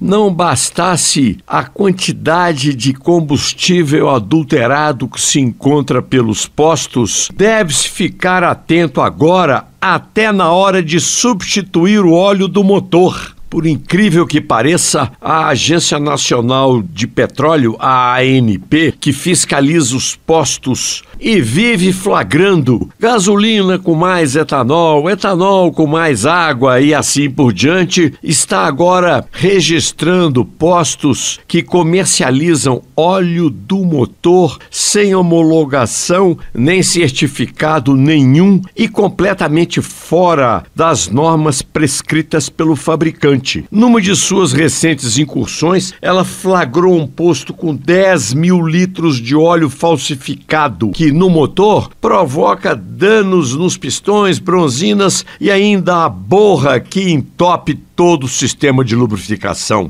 Não bastasse a quantidade de combustível adulterado que se encontra pelos postos, deve-se ficar atento agora até na hora de substituir o óleo do motor. Por incrível que pareça, a Agência Nacional de Petróleo, a ANP, que fiscaliza os postos e vive flagrando gasolina com mais etanol, etanol com mais água e assim por diante, está agora registrando postos que comercializam óleo do motor sem homologação nem certificado nenhum e completamente fora das normas prescritas pelo fabricante. Numa de suas recentes incursões, ela flagrou um posto com 10 mil litros de óleo falsificado, que no motor provoca danos nos pistões, bronzinas e ainda a borra que entope todo o sistema de lubrificação.